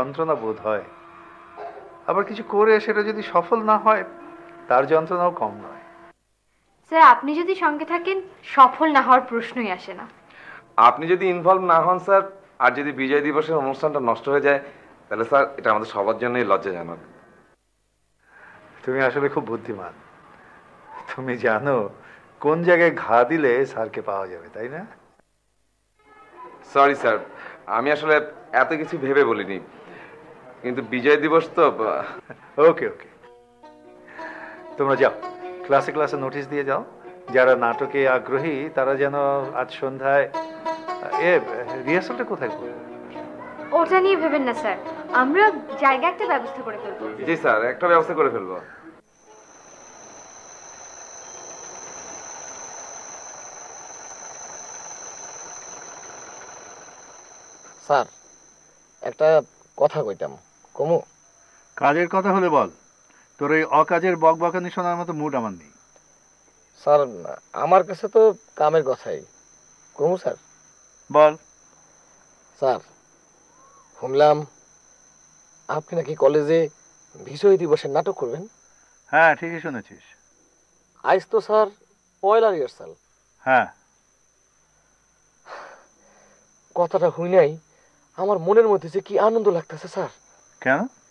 যন্ত্রণা বোধ হয় আবার কিছু করে সেটা যদি সফল না হয় তার যন্ত্রণাও কম নয় স্যার আপনি যদি সঙ্গে থাকেন সফল না হওয়ার প্রশ্নই আসে না আপনি যদি ইনভলভ না হন স্যার আর যদি বিজয় দিবসের অনুষ্ঠানটা নষ্ট হয়ে যায় তাহলে স্যার এটা আমাদের সবার জন্যই লজ্জাজনক তুমি আসলে খুব বুদ্ধিমান তুমি জানো কোন জায়গায় ঘা দিলে স্যারকে পাওয়া যাবে তাই না সরি স্যার আমি আসলে এত কিছু ভেবে বলিনি কিন্তু বিজয় দিবস তো ওকে ওকে তোমরা যাও ক্লাসে ক্লাসে নোটিশ দিয়ে যাও যারা নাটকে আগ্রহী তারা যেন আজ সন্ধ্যায় এ রিহার্সালটা কোথায় করবে ওটা নিয়ে ভেবেন না স্যার আমরা জায়গা একটা ব্যবস্থা করে ফেলবো জি স্যার একটা ব্যবস্থা করে ফেলবো স্যার একটা কথা কইতাম কমু কাজের কথা হলে বল তোর এই অকাজের বকবকানি শোনার মতো মুড আমার নেই স্যার আমার কাছে তো কামের কথাই কমু স্যার বল স্যার শুনলাম আপনি নাকি কলেজে বিষয় দিবসের নাটক করবেন হ্যাঁ ঠিকই শুনেছিস আজ তো স্যার পয়লা রিহার্সাল হ্যাঁ কথাটা হুই নাই আমার মনের মধ্যে যে কি আনন্দ লাগতেছে স্যার Canna?